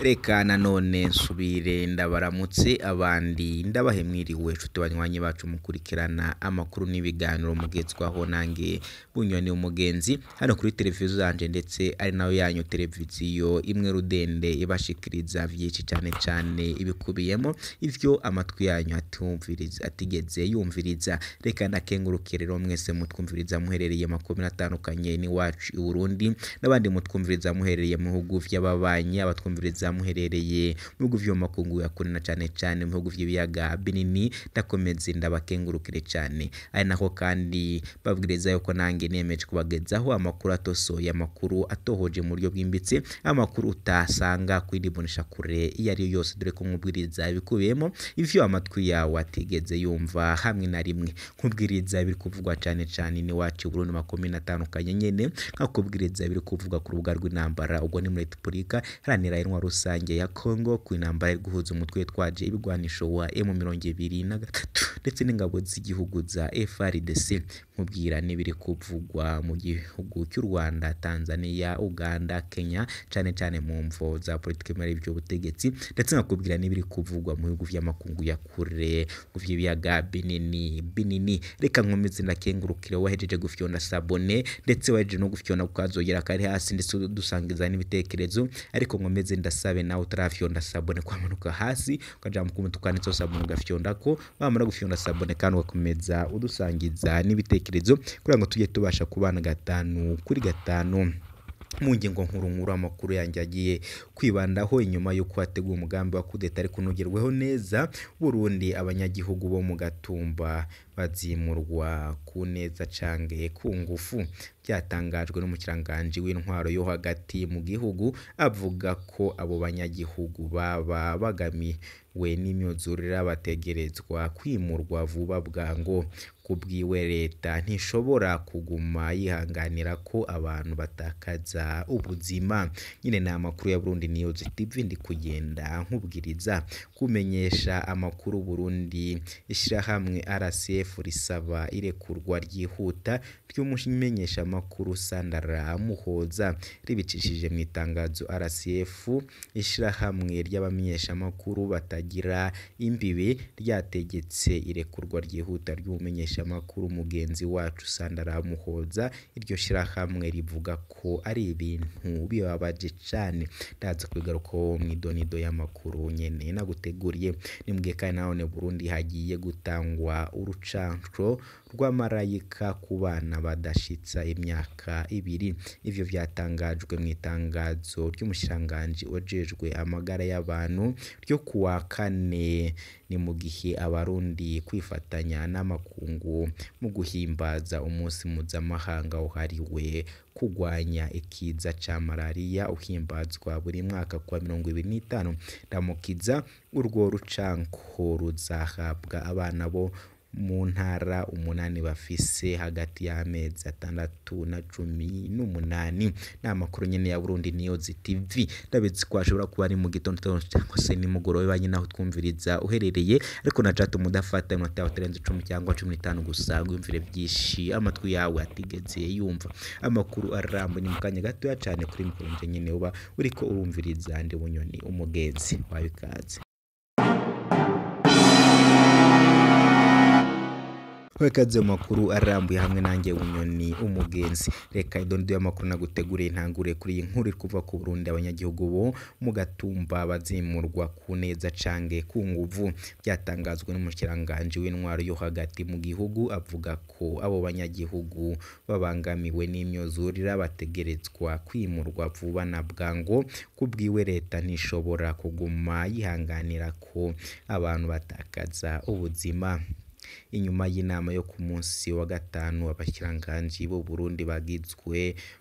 reka nanone nsubire ndabaramutse abandi ndabahe mwiriwe nshuti banywanyi bacu mukurikirana amakuru n'ibiganiro mugezwaho nange bunyoni umugenzi hano kuri televiziyo yanjye ndetse ari nayo yanyu televiziyo imwe rudende ibashikiriza byinshi cyane cyane ibikubiyemo ibyo amatwi yanyu atigeze yumviriza reka nakenguruke rero mwese mutwumviriza muherereye makumyabiri atandukanye n'iwacu i Burundi n'abandi mutwumviriza muherereye mu bihugu by'ababanyi abatwumviriza zamuherereye mu bihugu by'amakungu na cyane cyane mu bihugu by'ibiyaga binini ndakomeze ndabakengurukire cyane ari nako kandi babwiriza yuko nanjye nemeje kubagezaho amakuru atosoye amakuru atohoje mu buryo bwimbitse amakuru utasanga ku yindi mboneshakure iyo ari yo yose dore ko nkubwiriza bikubiyemo ivyo amatwi yawe atigeze yumva hamwe na rimwe nkubwiriza biri kuvugwa cyane cyane n'iwacu i Burundi makumyabiri na atandukanye nyene nkakubwiriza biri kuvugwa ku rubuga rw'intambara ubwo ni muri Repubulika Iharanira Intwaro rusange ya Congo ku intambara yo guhuza umutwe twaje ibigwanisho wa na 23 ndetse n'ingabo z'igihugu za FARDC nkubwira n'ibiri kuvugwa mu gihugu cy'u Rwanda Tanzania Uganda Kenya cyane cyane mu mvo za politiki muri by'ubutegetsi ndetse nkakubwira n'ibiri kuvugwa mu bihugu by'amakungu ya kure mu by'ibiyaga binini binini reka nkomeze ndakengurukire wahejeje gufyona sabone ndetse wahejeje no gufyona ukazogera kari hasi ndetse dusangiza n'ibitekerezo ariko nkomeze ndasa usabe nawe utarafyonda sabune kwamanuka hasi ukajya kumutwanditseho sabune ko wamara gufyonda sabune kandi ugakomeza udusangiza n'ibitekerezo kugira ngo tujye tubasha kubana gatanu kuri gatanu mu ngingo nkuru nkuru amakuru yanjye agiye kwibandaho inyuma y'uko hateguwe umugambi wa kudeta ariko unogerweho neza Burundi abanyagihugu bo mu gatumba bazimurwa ku neza cange ku ngufu byatangajwe n'umukiranganje w'intwaro yo hagati mu gihugu avuga ko abo banyagihugu baba bagamiwe n'imyuzurire bategerezwa kwimurwa vuba bwa ngo ku leta ntishobora kuguma yihanganira ko abantu batakaza ubuzima, nyine ni amakuru ya Burundi News TV ndi kugenda nkubwiriza kumenyesha amakuru Burundi ishyirahamwe RCF risaba irekurwa ryihuta ry'umumenyeshamakuru Sandra Muhoza ribicishije mu itangazo RCF ishyirahamwe ry'abamenyeshamakuru batagira imbibi ryategetse irekurwa ryihuta ry'umumenyesha itangazamakuru mugenzi wacu Sandra Ramuhoza iryo shirahamwe rivuga ko ari ibintu bibabaje cyane ndaza kubigarukaho mu idonido y'amakuru nyene naguteguriye nimbwiye kandi nanone Burundi hagiye gutangwa urucanco rw'amarayika ku bana badashitsa imyaka ibiri. byatangajwe mu itangazo ry'umushikiranganji ujejwe amagara y'abantu ryo kuwa kane. Ni mu gihe abarundi kwifatanya n'amakungu mu guhimbaza umunsi mpuzamahanga uhariwe kurwanya ikiza cya malariya uhimbazwa buri mwaka kuwa mirongo ibiri n'itanu Ndamukiza urwo rucanko ruzahabwa abana bo mu ntara umunani bafise hagati y'amezi atandatu na cumi n'umunani ni amakuru nyine ya burundi niyozi tv Ndabitse ko hashobora kuba ari mu gitondo cyangwa se nimugoroba nyine aho twumviriza uherereye ariko na jata umudafata inota batarenze icumi cyangwa cumi n'itanu gusa wiyumvire byinshi amatwi yawe atigeze yumva amakuru arambuye ni mu kanya gatoya cyane kuri mikoro nyine uba uriko urumviriza ndi bunyoni umugenzi wabikaze twekadze makuru arambuye hamwe nanjye unyoni umugenzi reka idondo y'amakuru naguteguriye intangure kuri iyi nkuru kuva ku Burundi abanyagihugu bo mu gatumba bazimurwa ku neza cange ku nguvu byatangazwe n'umushikiranganje w'intwaro yo hagati mu gihugu avuga ko abo banyagihugu babangamiwe n'imyuzurira bategerezwa kwimurwa vuba na bwangu kubwiwe leta ntishobora kuguma yihanganira ko abantu batakaza ubuzima Inyuma y'inama yo ku munsi wa gatanu abashikiranganji b'u Burundi bagizwe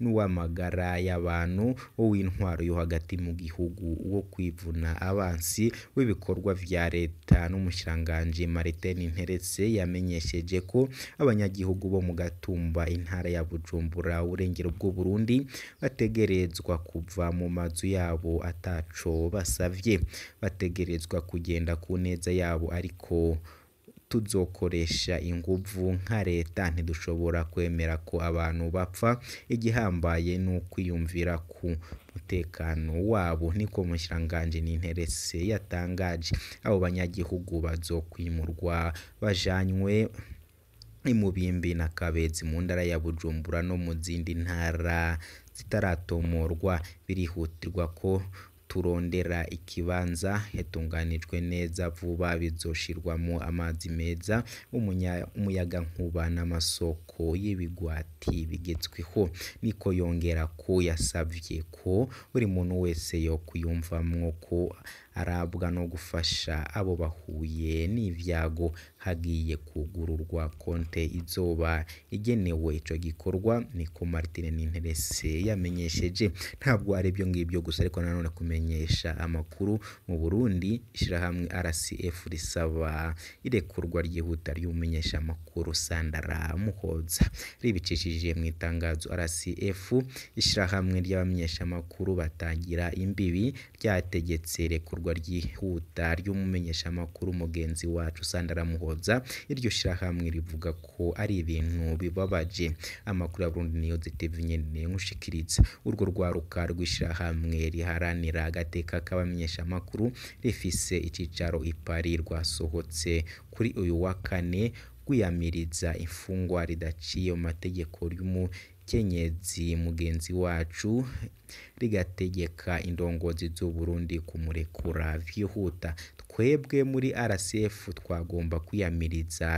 n'uw'amagara y'abantu, uw'intwaro yo hagati mu gihugu, wo kwivuna abansi, w’ibikorwa bya leta n'umushikiranganji Martin interetse yamenyesheje ko abanyagihugu bo mu gatumba intara ya Bujumbura uburengero bw'u Burundi bategerezwa kuva mu mazu yabo ataco basavye, bategerezwa kugenda ku neza yabo ariko tuzokoresha inguvu nka leta ntidushobora kwemera ko abantu bapfa, igihambaye ni ukwiyumvira ku mutekano wabo,” niko umushikiranganji Ninteretse yatangaje. Abo banyagihugu bazokwimurwa bajanywe i na Kabezi mu ndara ya Bujumbura no mu zindi ntara zitaratomorwa. Birihutirwa ko turondera ikibanza yatunganijwe neza vuba bizoshirwamo amazi meza, umuyaga nkuba n'amasoko y'ibigwati bigezweho, niko yongera ko yasabye ko buri muntu wese yokwiyumvamwo ko arabwa no gufasha abo bahuye n'ibyago hagiye kugururwa konte izoba igenewe icyo gikorwa niko Martin Ninterese yamenyesheje ntabwo ari ibyo ngibyo gusa ariko nanone kumenyesha amakuru mu Burundi ishyirahamwe RCF risaba irekurwa ryihuta ry'umumenyesha amakuru Sandara Muhoza ribicishije mu itangazo RCF ishyirahamwe ry'abamenyesha amakuru batangira imbibi ryategetse irekurwa ikorwa ryihuta ry'umumenyeshamakuru mugenzi wacu Sandra Muhoza iryo shyirahamwe rivuga ko ari ibintu bibabaje amakuru ya Burundi News TV nyene niyo nkushikiriza urwo rwaruka rw'ishyirahamwe riharanira agateka k'abamenyesha amakuru rifise icicaro i rwasohotse kuri uyu wa kane kwiyamiriza imfungwa ridaciye mu mategeko Kenyezi mugenzi wacu rigategeka indongozi z'u Burundi kumurekura vyihuta. Twebwe muri RCF twagomba kwiyamiriza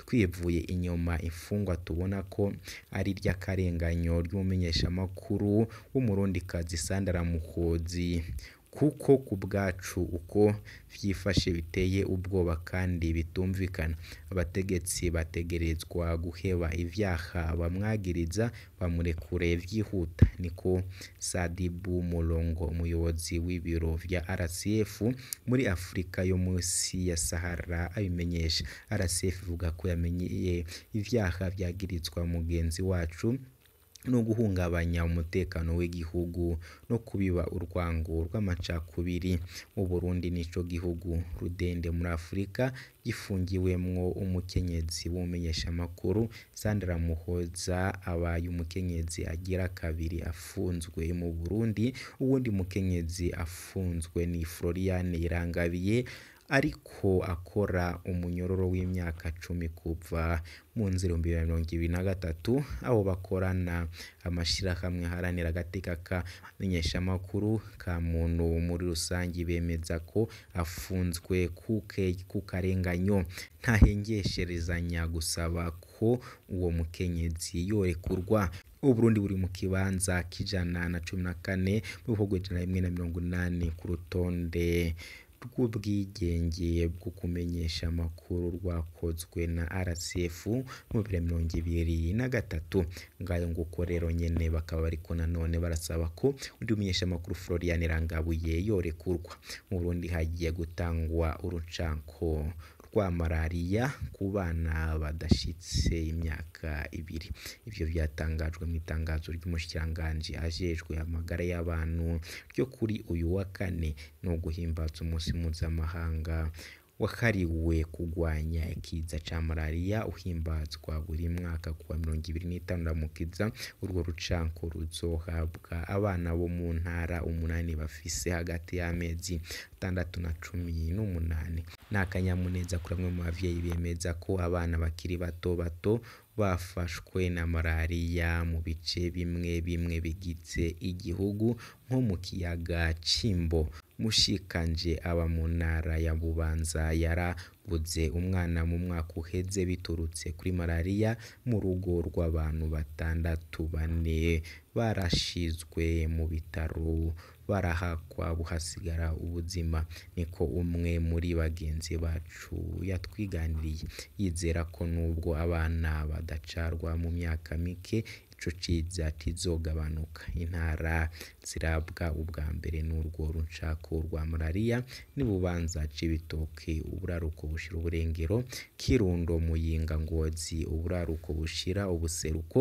twivuye inyuma imfungwa tubona ko ari iry'akarenganyo ry'umumenyeshamakuru w'umurundikazi Sandra Muhozi. kuko ku bwacu uko byifashe biteye ubwoba kandi bitumvikana. Abategetsi bategerezwa guheba ivyaha bamwagiriza bamurekure vyihuta,” niko Sadiboo Mulongo umuyobozi w'ibiro vya RCF muri Afurika yo musi ya Sahara abimenyesha. RCF ivuga ko yamenye ivyaha vyagirizwa mugenzi wacu no guhungabanya umutekano w'igihugu no kubiba urwango rw'amacakubiri. U Burundi nico gihugu rudende muri Afurika gifungiwemwo umukenyezi wumenyeshamakuru Sandra Muhoza abaye umukenyezi agira kabiri afunzwe mu Burundi, uwundi mukenyezi afunzwe ni Florian Irangabiye ariko akora umunyororo w'imyaka cumi kuva mu nzira ibihumbi bibiri na mirongo ibiri na gatatu, aho bakorana amashyirahamwe aharanira agateka kamenyeshamakuru ka muntu muri rusange bemeza ko afunzwe ku karenganyo ntahengesherezanya gusaba ko uwo mukenyezi yorekurwa. U Burundi buri mu kibanza k'ijana na cumi na kane mu bihugu ijana na rimwe na mirongo inani ku rutonde rw'ubwigenge bwo kumenyesha amakuru rwakozwe na RCF mu mirongo ibiri na gatatu ngayo nguko rero nyene bakaba bariko nanone barasaba ko undi mumenyeshamakuru Florian Rangabuye yorekurwa mu Burundi hagiye gutangwa urucanko kwa malariya ku bana badashyitse imyaka ibiri. Ibyo byatangajwe mu itangazo ry'umushikiranganji ajejwe amagara y'abantu ryo kuri uyu wa kane no guhimbaza umunsi mpuzamahanga wahariwe kurwanya ikiza ca malariya uhimbazwa buri mwaka kuwa mirongo ibiri n'itandaramukiza urwo rucanko ruzohabwa abana bo mu ntara umunani bafise hagati y'amezi atandatu na cumi n'umunani. ni akanyamuneza kuri bamwe mu babyeyi bemeza ko abana bakiri bato bato bafashwe na malariya mu bice bimwe bimwe bigize igihugu nko mu kiyaga Kimbo, Mushikanje aba mu ntara ya Bubanza yara babuze umwana mu mwaka uheze biturutse kuri malariya mu rugo rw'abantu batandatu bane barashizwe mu bitaro barahakwa buhasigara ubuzima niko umwe muri bagenzi bacu yatwiganiriye yizera ko nubwo abana badacarwa mu myaka mike cocidza tizogabanuka intara zirabwa ubwa mbere n'urwo runshako rwa malariya n'ibubanza c'ibitoke uburaruko bushira uburengero kirundo muyinga ngozi uburaruko bushira ubuseruko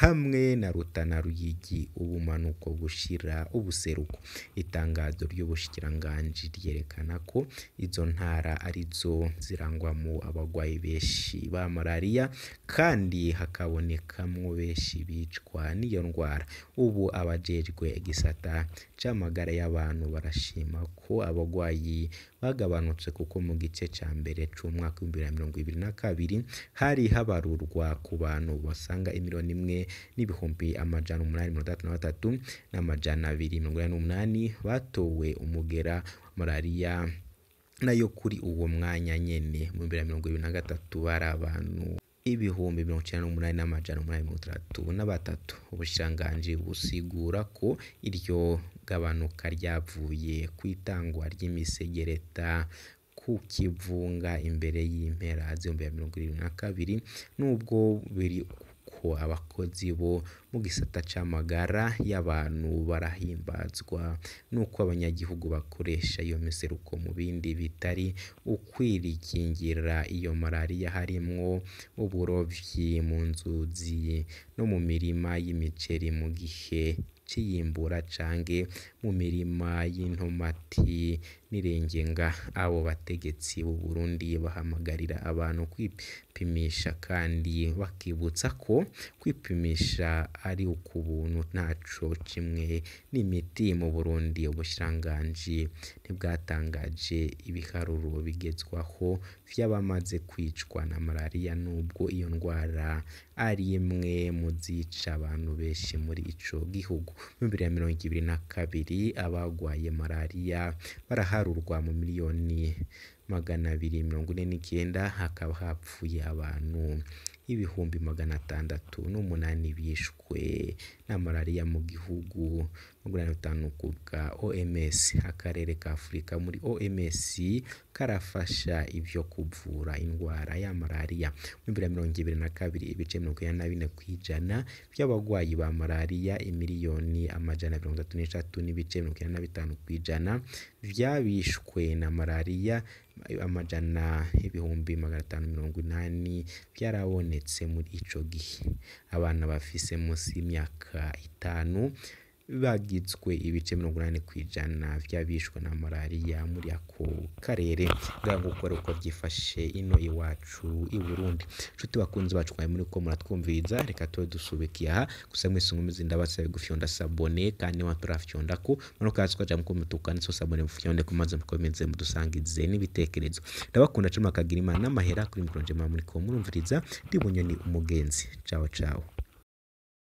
hamwe na rutana ruyigi ubumanuko bushira ubuseruko itangazo ry'ubushikiranganji ryerekana ko izo ntara arizo zirangwamo abagwayi benshi ba malariya kandi hakabonekamwo benshi yicwa n'iyo ndwara ubu abajejwe gisata c'amagara y'abantu barashima ko abagwayi bagabanutse kuko mu gice ca mbere c'umwaka w'ibihumbi bibiri na mirongo ibiri na kabiri hari habarurwa ku bantu basanga imiliyoni imwe n'ibihumbi amajana umunani mirongo itandatu na batatu n'amajana abiri mirongo inani n'umunani batowe umugera malariya nayo kuri uwo mwanya nyene mu bihumbi bibiri na mirongo ibiri na gatatu bari abantu ibihumbi mirongo icyenda n'umunani n'amajana umunani mirongo itandatu na batatu ubushikiranganji busigura ko iryo gabanuka ryavuye ku itangwa ry'imisegereta ku Kivunga imbere y'impera z'ibihumbi bibiri na mirongo irindwi na kabiri nubwo biri ko abakozi bo mu gisata cy'amagara y'abantu barahimbazwa n'uko abanyagihugu bakoresha iyo miseruko mu bindi bitari ukwirikingira iyo malariya harimwo uburobyi mu nzuzi no mu mirima y'imiceri mu gihe cy'iyimbura canke mu mirima y'intomati. nirengenga abo bategetsi b'u Burundi bahamagarira abantu kwipimisha kandi bakibutsa ko kwipimisha ari uk'ubuntu ntaco kimwe n'imiti mu Burundi ubushiranganji ntibwatangaje ibiharuro bigezwaho byabamaze kwicwa na malaria nubwo iyo ndwara ari imwe mu zica abantu benshi muri ico gihugu mu kabiri abagwaye malaria barahari harurwa mu miliyoni magana abiri mirongo ine n'icyenda, hakaba hapfuye abantu. y'ibihumbi magana atandatu n'umunani bishwe na malariya mu gihugu magana atanu ku bwa OMS. Akarere ka Afurika muri OMS karafasha ibyo kuvura indwara ya malariya. Muri bibiri na mirongo ibiri na kabiri ibice mirongo ine na bine ku ijana by'abarwayi ba malariya imiliyoni amajana mirongo itatu n'eshatu n'ibice mirongo ine na bitanu ku ijana byabishwe na malariya amajana ibihumbi magana atanu mirongo inani byarabonetse muri icyo gihe abana bafise munsi y'imyaka itanu bagitswe ibice mirongo inani ku ijana by'abishwe na malariya muri ako karere ngo ukore uko byifashe ino iwacu i Burundi Nshuti bakunzi bacu twari muri ko muratwumviriza reka tube dusubikiye aha gusa mwese nkomeze ndabasaba gufyonda sabone kandi waturafyonda ko murukazi twaje mu kumutuka niso sabone mufyonde ko maze mukomeze mudusangize n'ibitekerezo ndabakunda cuma kagira imana n'amahera kuri mikoro njema muri ko murumviriza ndi umugenzi ciao ciao